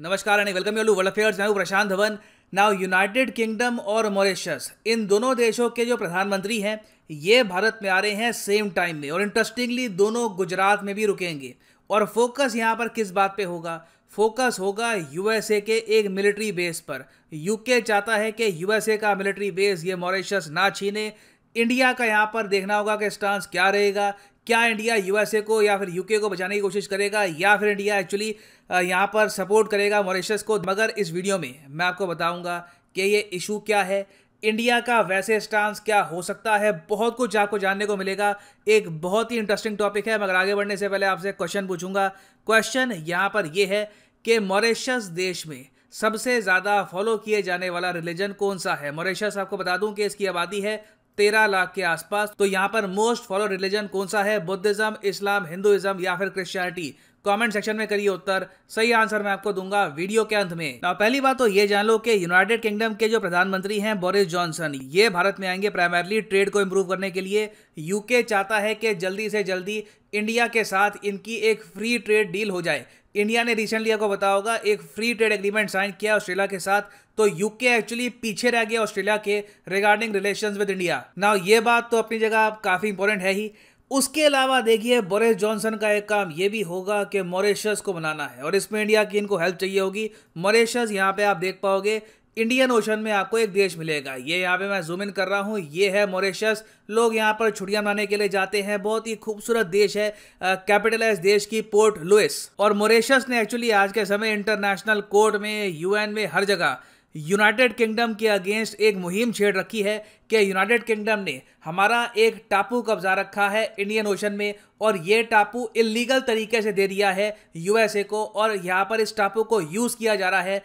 नमस्कार and welcome you world affairs मैं Prashant Dhawan now United Kingdom और मॉरिशस इन दोनों देशों के जो प्रधानमंत्री हैं ये भारत में आ रहे हैं सेम टाइम में और इंटरेस्टिंगली दोनों गुजरात में भी रुकेंगे और फोकस यहाँ पर किस बात पे होगा फोकस होगा यूएसए के एक मिलिट्री बेस पर यूके चाहता है कि यूएसए का मिलिट्री बेस ये मॉरिशस ना छीने इंडिया का यहाँ पर देखना होगा कि स्टांस क्या रहेगा क्या इंडिया यूएसए को या फिर यूके को बचाने की कोशिश करेगा या फिर इंडिया एक्चुअली यहाँ पर सपोर्ट करेगा मॉरिशस को मगर इस वीडियो में मैं आपको बताऊँगा कि ये इशू क्या है इंडिया का वैसे स्टांस क्या हो सकता है बहुत कुछ आपको जानने को मिलेगा एक बहुत ही इंटरेस्टिंग टॉपिक है मगर आगे बढ़ने से पहले आपसे क्वेश्चन पूछूंगा क्वेश्चन यहाँ पर यह है कि मॉरिशस देश में सबसे ज़्यादा फॉलो किए जाने वाला रिलीजन कौन सा है मॉरिशस आपको बता दूं कि इसकी आबादी है तेरह लाख के आसपास तो यहाँ पर मोस्ट फॉलो रिलीजन कौन सा है बुद्धिज्म इस्लाम हिंदुइज्म या फिर क्रिश्चियनिटी कमेंट सेक्शन में करिए उत्तर सही आंसर मैं आपको दूंगा वीडियो के अंत में ना पहली बात तो ये जान लो कि यूनाइटेड किंगडम के जो प्रधानमंत्री हैं बोरिस जॉनसन ये भारत में आएंगे प्राइमरली ट्रेड को इम्प्रूव करने के लिए यूके चाहता है कि जल्दी से जल्दी इंडिया के साथ इनकी एक फ्री ट्रेड डील हो जाए इंडिया ने रिसेंटली आपको बताया होगा एक फ्री ट्रेड एग्रीमेंट साइन किया ऑस्ट्रेलिया के साथ तो यूके एक्चुअली पीछे रह गया ऑस्ट्रेलिया के रिगार्डिंग रिलेशन विद इंडिया ना ये बात तो अपनी जगह काफ़ी इंपॉर्टेंट है ही उसके अलावा देखिए बोरिस जॉनसन का एक काम ये भी होगा कि मॉरिशस को बनाना है और इसमें इंडिया की इनको हेल्प चाहिए होगी मॉरिशस यहाँ पे आप देख पाओगे इंडियन ओशन में आपको एक देश मिलेगा ये यहाँ पे मैं जूम इन कर रहा हूँ ये है मॉरिशस लोग यहाँ पर छुट्टियाँ मनाने के लिए जाते हैं बहुत ही खूबसूरत देश है कैपिटलाइज देश की पोर्ट लुइस और मॉरिशस ने एक्चुअली आज के समय इंटरनेशनल कोर्ट में यूएन में हर जगह यूनाइटेड किंगडम के अगेंस्ट एक मुहिम छेड़ रखी है कि यूनाइटेड किंगडम ने हमारा एक टापू कब्जा रखा है इंडियन ओशन में और ये टापू इलीगल तरीके से दे दिया है यूएसए को और यहाँ पर इस टापू को यूज़ किया जा रहा है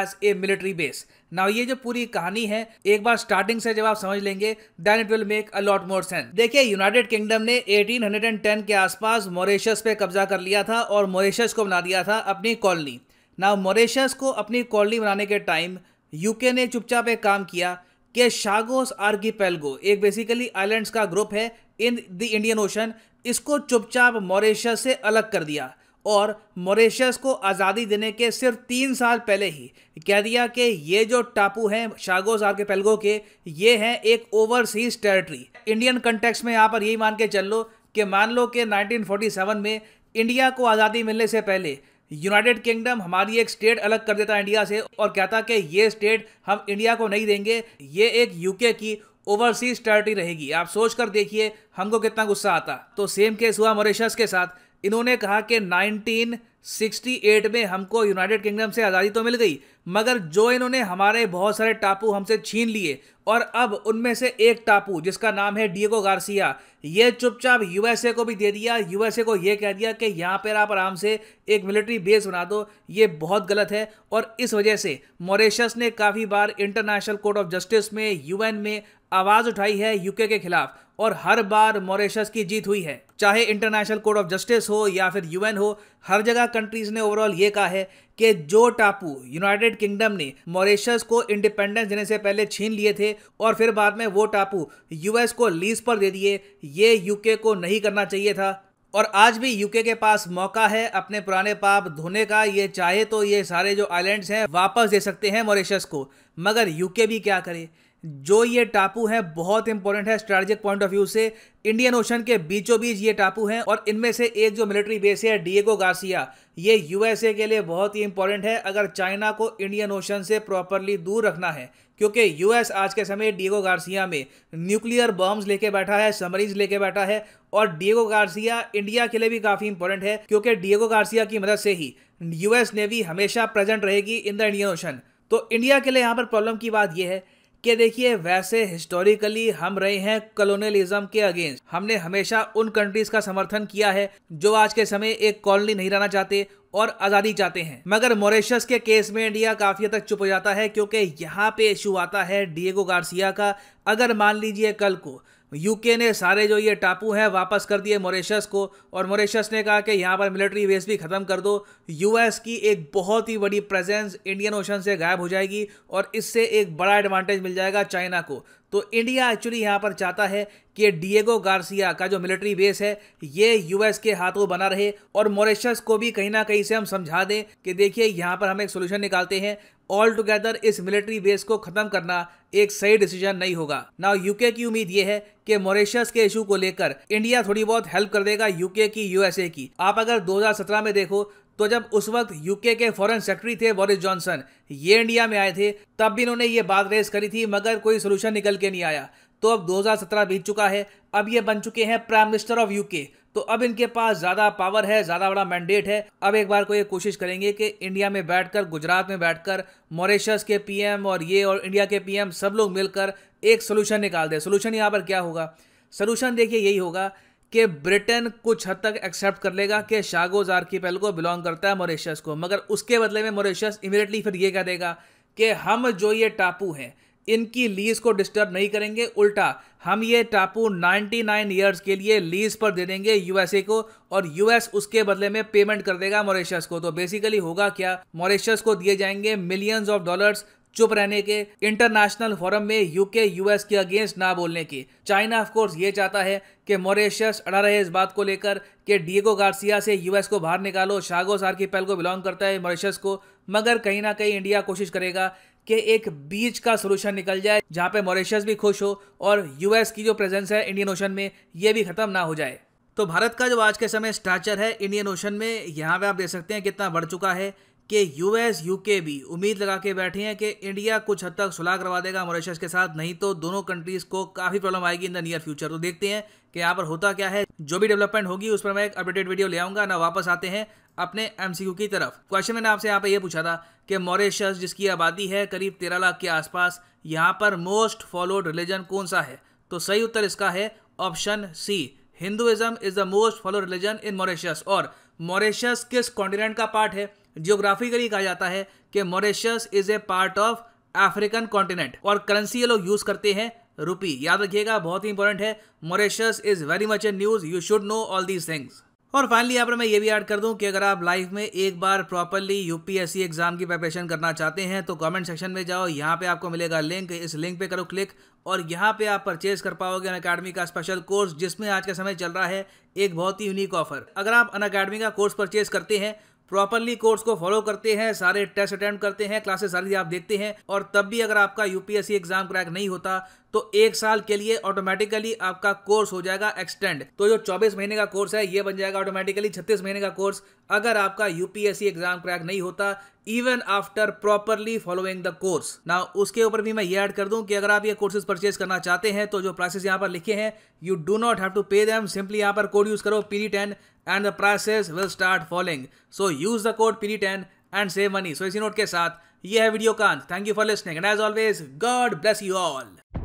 एज ए मिलिट्री बेस ना ये जो पूरी कहानी है एक बार स्टार्टिंग से जब आप समझ लेंगे then it will make a lot more sense देखिए यूनाइटेड किंगडम ने 1810 के आसपास मॉरिशस पे कब्जा कर लिया था और मॉरिशस को बना दिया था अपनी कॉलोनी नाउ मॉरिशस को अपनी कॉलोनी बनाने के टाइम यूके ने चुपचाप एक काम किया कि शागोस आर्गी एक बेसिकली आइलैंड्स का ग्रुप है इन द इंडियन ओशन इसको चुपचाप मॉरिशस से अलग कर दिया और मॉरिशस को आज़ादी देने के सिर्फ तीन साल पहले ही कह दिया कि ये जो टापू हैं शागोस आर के पेलगो के ये हैं एक ओवरसीज टेरिटरी इंडियन कंटेक्स में यहाँ पर यही मान के चल लो कि मान लो कि 1947 में इंडिया को आज़ादी मिलने से पहले यूनाइटेड किंगडम हमारी एक स्टेट अलग कर देता इंडिया से और कहता कि ये स्टेट हम इंडिया को नहीं देंगे ये एक यूके की ओवरसीज टेरिटरी रहेगी आप सोच कर देखिए हमको कितना गुस्सा आता तो सेम केस हुआ मॉरिशस के साथ इन्होंने कहा कि 1968 में हमको यूनाइटेड किंगडम से आज़ादी तो मिल गई मगर जो इन्होंने हमारे बहुत सारे टापू हमसे छीन लिए और अब उनमें से एक टापू जिसका नाम है डिएगो गार्सिया ये चुपचाप यूएसए को भी दे दिया यूएसए को ये कह दिया कि यहाँ पर आप आराम से एक मिलिट्री बेस बना दो ये बहुत गलत है और इस वजह से मॉरिशस ने काफ़ी बार इंटरनेशनल कोर्ट ऑफ जस्टिस में यूएन में आवाज़ उठाई है यूके के खिलाफ और हर बार मॉरिशस की जीत हुई है चाहे इंटरनेशनल कोर्ट ऑफ जस्टिस हो या फिर यूएन हो हर जगह कंट्रीज ने ओवरऑल ये कहा है कि जो टापू यूनाइटेड किंगडम ने मॉरिशस को इंडिपेंडेंस देने से पहले छीन लिए थे और फिर बाद में वो टापू यूएस को लीज पर दे दिए ये यूके को नहीं करना चाहिए था और आज भी यूके के पास मौका है अपने पुराने पाप धोने का ये चाहे तो ये सारे जो आइलैंड्स हैं वापस दे सकते हैं मॉरिशस को मगर यूके भी क्या करे जो ये टापू है बहुत इंपॉर्टेंट है स्ट्रेटेजिक पॉइंट ऑफ व्यू से इंडियन ओशन के बीचों बीच ये टापू हैं और इनमें से एक जो मिलिट्री बेस है डिएगो गार्सिया ये यूएसए के लिए बहुत ही इंपॉर्टेंट है अगर चाइना को इंडियन ओशन से प्रॉपरली दूर रखना है क्योंकि यूएस आज के समय डिएगो गार्सिया में न्यूक्लियर बॉम्ब्स लेके बैठा है समरीज लेके बैठा है और डिएगो गार्सिया इंडिया के लिए भी काफ़ी इंपॉर्टेंट है क्योंकि डिएगो गार्सिया की मदद से ही यूएस नेवी हमेशा प्रेजेंट रहेगी इन द इंडियन ओशन तो इंडिया के लिए यहाँ पर प्रॉब्लम की बात यह है कि देखिए वैसे हिस्टोरिकली हम रहे हैं कॉलोनियलिज्म के अगेंस्ट हमने हमेशा उन कंट्रीज का समर्थन किया है जो आज के समय एक कॉलोनी नहीं रहना चाहते और आज़ादी चाहते हैं मगर मॉरिशस के केस में इंडिया काफ़ी हद तक चुप हो जाता है क्योंकि यहाँ पे इशू आता है डिएगो गार्सिया का अगर मान लीजिए कल को यूके ने सारे जो ये टापू हैं वापस कर दिए मॉरिशस को और मॉरिशस ने कहा कि यहाँ पर मिलिट्री बेस भी ख़त्म कर दो यूएस की एक बहुत ही बड़ी प्रेजेंस इंडियन ओशन से गायब हो जाएगी और इससे एक बड़ा एडवांटेज मिल जाएगा चाइना को तो इंडिया एक्चुअली यहाँ पर चाहता है कि डिएगो गार्सिया का जो मिलिट्री बेस है ये यूएस के हाथों बना रहे और मॉरिशस को भी कहीं ना कहीं से हम समझा दें कि देखिए यहाँ पर हम एक सोल्यूशन निकालते हैं ऑल टुगेदर इस मिलिट्री बेस को खत्म करना एक सही डिसीजन नहीं होगा ना यूके की उम्मीद ये है कि मॉरिशस के इशू को लेकर इंडिया थोड़ी बहुत हेल्प कर देगा यूके की यूएसए की आप अगर 2017 में देखो तो जब उस वक्त यूके के फॉरेन सेक्रेटरी थे बोरिस जॉनसन ये इंडिया में आए थे तब भी इन्होंने ये बात रेस करी थी मगर कोई सोल्यूशन निकल के नहीं आया तो अब 2017 बीत चुका है अब ये बन चुके हैं प्राइम मिनिस्टर ऑफ यूके तो अब इनके पास ज़्यादा पावर है ज़्यादा बड़ा मैंडेट है अब एक बार को ये कोशिश करेंगे कि इंडिया में बैठकर गुजरात में बैठकर मॉरिशस के पीएम और ये और इंडिया के पीएम सब लोग मिलकर एक सोल्यूशन निकाल दें सोल्यूशन यहाँ पर क्या होगा सोल्यूशन देखिए यही होगा कि ब्रिटेन कुछ हद तक एक्सेप्ट कर लेगा कि शागोज आर्कीपेल को बिलोंग करता है मॉरिशस को मगर उसके बदले में मॉरिशस इमीडिएटली फिर ये कह देगा कि हम जो ये टापू हैं इनकी लीज को डिस्टर्ब नहीं करेंगे उल्टा हम ये टापू 99 इयर्स के लिए लीज पर दे देंगे यूएसए को और यूएस उसके बदले में पेमेंट कर देगा मॉरिशस को तो बेसिकली होगा क्या मॉरिशस को दिए जाएंगे मिलियंस ऑफ डॉलर्स चुप रहने के इंटरनेशनल फोरम में यूके यूएस के अगेंस्ट ना बोलने की चाइना ऑफ कोर्स ये चाहता है कि मॉरिशस अड़ा रहे इस बात को लेकर कि डिएगो गार्सिया से यूएस को बाहर निकालो शागो सार पहल को बिलोंग करता है मॉरिशस को मगर कहीं ना कहीं इंडिया कोशिश करेगा कि एक बीच का सोल्यूशन निकल जाए जहाँ पे मॉरिशस भी खुश हो और यूएस की जो प्रेजेंस है इंडियन ओशन में ये भी ख़त्म ना हो जाए तो भारत का जो आज के समय स्ट्रक्चर है इंडियन ओशन में यहाँ पे आप देख सकते हैं कितना बढ़ चुका है कि यूएस यूके भी उम्मीद लगा के बैठे हैं कि इंडिया कुछ हद तक सुलह करवा देगा मॉरिशस के साथ नहीं तो दोनों कंट्रीज को काफ़ी प्रॉब्लम आएगी इन द नियर फ्यूचर तो देखते हैं कि यहाँ पर होता क्या है जो भी डेवलपमेंट होगी उस पर मैं एक अपडेटेड वीडियो ले आऊंगा ना वापस आते हैं अपने एमसीयू की तरफ क्वेश्चन मैंने आपसे यहाँ पर यह पूछा था कि मॉरिशस जिसकी आबादी है करीब तेरह लाख के आसपास यहाँ पर मोस्ट फॉलोड रिलीजन कौन सा है तो सही उत्तर इसका है option C Hinduism is the most followed religion in Mauritius और मॉरिशस किस कॉन्टिनेंट का पार्ट है जियोग्राफिकली कहा जाता है कि Mauritius is a part of African continent और करेंसी ये लोग यूज करते हैं रुपी याद रखिएगा बहुत ही इंपॉर्टेंट है Mauritius is very much a news you should know all these things और फाइनली यहाँ पर मैं ये भी ऐड कर दूं कि अगर आप लाइफ में एक बार प्रॉपरली यूपीएससी एग्जाम की प्रिपरेशन करना चाहते हैं तो कमेंट सेक्शन में जाओ यहाँ पे आपको मिलेगा लिंक इस लिंक पे करो क्लिक और यहाँ पे आप परचेज कर पाओगे अन अकेडमी का स्पेशल कोर्स जिसमें आज का समय चल रहा है एक बहुत ही यूनिक ऑफर अगर आप अन अकेडमी का कोर्स परचेज करते हैं प्रॉपरली कोर्स को फॉलो करते हैं सारे टेस्ट अटेंड करते हैं क्लासेस सारी आप देखते हैं और तब भी अगर आपका यूपीएससी एग्जाम क्रैक नहीं होता तो एक साल के लिए ऑटोमेटिकली आपका कोर्स हो जाएगा एक्सटेंड तो जो 24 महीने का कोर्स है ये बन जाएगा ऑटोमेटिकली 36 महीने का कोर्स अगर आपका यूपीएससी एग्जाम क्रैक नहीं होता even after properly following the course ना उसके ऊपर भी मैं ये ऐड कर दूं कि अगर आप ये कोर्सेज परचेज करना चाहते हैं तो जो प्राइसेस यहाँ पर लिखे हैं you do not have to pay them simply यहाँ पर कोड यूज करो PD ten and the prices will start following so use the code PD ten and save money so इसी नोट के साथ ये है वीडियो का thank you for listening and as always God bless you all